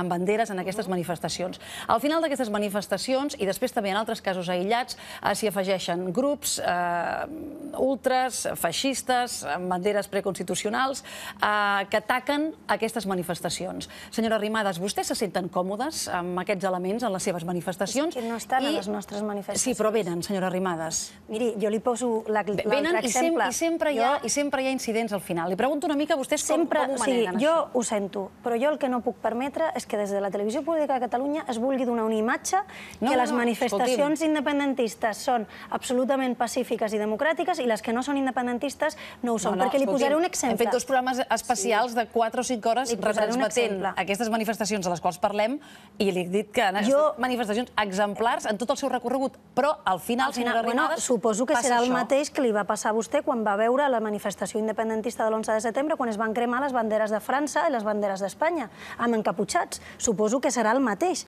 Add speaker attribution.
Speaker 1: amb banderes en aquestes manifestacions. Al final d'aquestes manifestacions, i després també en altres casos aïllats, eh, s'hi afegeixen grups, eh, ultres, feixistes, amb banderes preconstitucionals, eh, que ataquen aquestes manifestacions. Senyora Rimades, vostès se senten còmodes amb aquests elements en les seves manifestacions? És no estan i... a les nostres manifestacions. Sí, però venen, senyora Rimades. Miri, jo li poso l'altre exemple. Venen i, sem i, sempre hi ha, i sempre hi ha incidents al final. Li pregunto una
Speaker 2: mica a vostès sempre, com, com ho maneguen, sí, això. Jo ho sento, però jo el que no puc permetre és que des de la televisió pública de Catalunya es vulgui donar una imatge no, que no, les manifestacions independentistes són absolutament pacífiques i democràtiques i les que no són independentistes no ho són, perquè li posaré un exemple. Hem fet dos
Speaker 1: programes especials
Speaker 2: de 4 o 5 hores retransmetent
Speaker 1: aquestes manifestacions de les quals parlem i li he dit que han estat manifestacions exemplars en tot el seu recorregut, però al final, senyora Arrimadas, Suposo que serà el mateix
Speaker 2: que li va passar a vostè quan va veure la manifestació independentista de l'11 de setembre, quan es van cremar les banderes de França i les banderes d'Espanya, amb encaputxats. Suposo que serà el mateix.